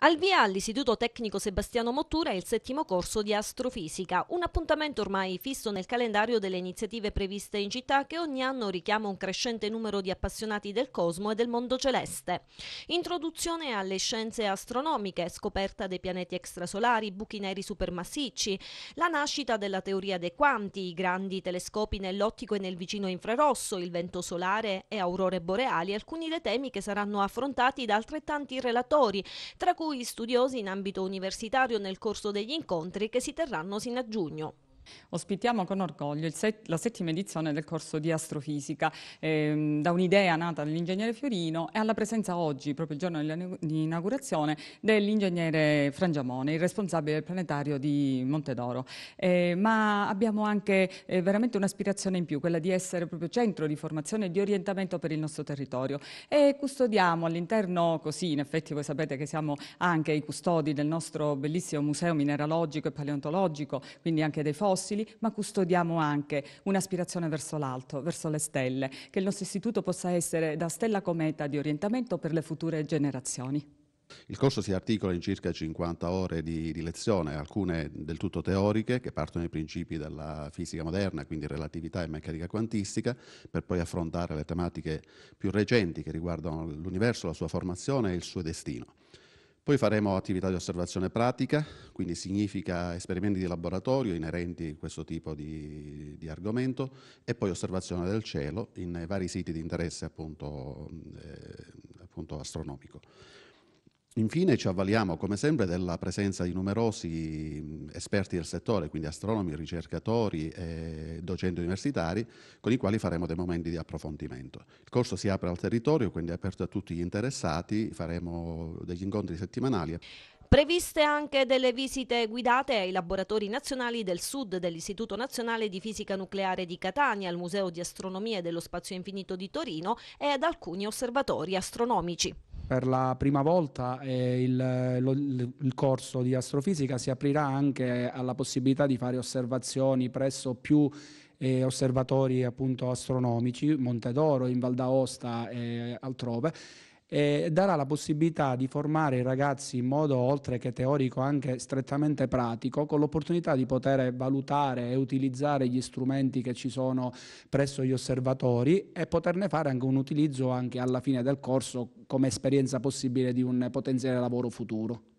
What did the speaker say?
Al via all'Istituto Tecnico Sebastiano Mottura è il settimo corso di astrofisica, un appuntamento ormai fisso nel calendario delle iniziative previste in città che ogni anno richiama un crescente numero di appassionati del cosmo e del mondo celeste. Introduzione alle scienze astronomiche, scoperta dei pianeti extrasolari, buchi neri supermassicci, la nascita della teoria dei quanti, i grandi telescopi nell'ottico e nel vicino infrarosso, il vento solare e aurore boreali, alcuni dei temi che saranno affrontati da altrettanti relatori, tra cui cui studiosi in ambito universitario nel corso degli incontri che si terranno sino a giugno. Ospitiamo con orgoglio set, la settima edizione del corso di astrofisica, ehm, da un'idea nata dall'ingegnere Fiorino e alla presenza oggi, proprio il giorno dell'inaugurazione, dell'ingegnere Frangiamone, il responsabile del planetario di Montedoro. Eh, ma abbiamo anche eh, veramente un'aspirazione in più, quella di essere proprio centro di formazione e di orientamento per il nostro territorio. E custodiamo all'interno, così in effetti voi sapete che siamo anche i custodi del nostro bellissimo museo mineralogico e paleontologico, quindi anche dei fossili, fossili, ma custodiamo anche un'aspirazione verso l'alto, verso le stelle, che il nostro istituto possa essere da stella cometa di orientamento per le future generazioni. Il corso si articola in circa 50 ore di, di, lezione, alcune del tutto teoriche, che partono dai principi della fisica moderna, quindi relatività e meccanica quantistica, per poi affrontare le tematiche più recenti che riguardano l'universo, la sua formazione e il suo destino. Poi faremo attività di osservazione pratica, quindi significa esperimenti di laboratorio inerenti a questo tipo di, di argomento e poi osservazione del cielo in vari siti di interesse appunto, eh, appunto astronomico. Infine ci avvaliamo come sempre della presenza di numerosi esperti del settore, quindi astronomi, ricercatori e docenti universitari, con i quali faremo dei momenti di approfondimento. Il corso si apre al territorio, quindi è aperto a tutti gli interessati, faremo degli incontri settimanali. Previste anche delle visite guidate ai laboratori nazionali del Sud dell'Istituto Nazionale di Fisica Nucleare di Catania, al Museo di Astronomia e dello Spazio Infinito di Torino e ad alcuni osservatori astronomici. Per la prima volta eh, il, lo, il, corso di astrofisica si aprirà anche alla possibilità di fare osservazioni presso più eh, osservatori appunto, astronomici, d'Oro, in Val d'Aosta e altrove e darà la possibilità di formare i ragazzi in modo oltre che teorico anche strettamente pratico, con l'opportunità di poter valutare e utilizzare gli strumenti che ci sono presso gli osservatori e poterne fare anche un utilizzo anche alla fine del corso come esperienza possibile di un potenziale lavoro futuro.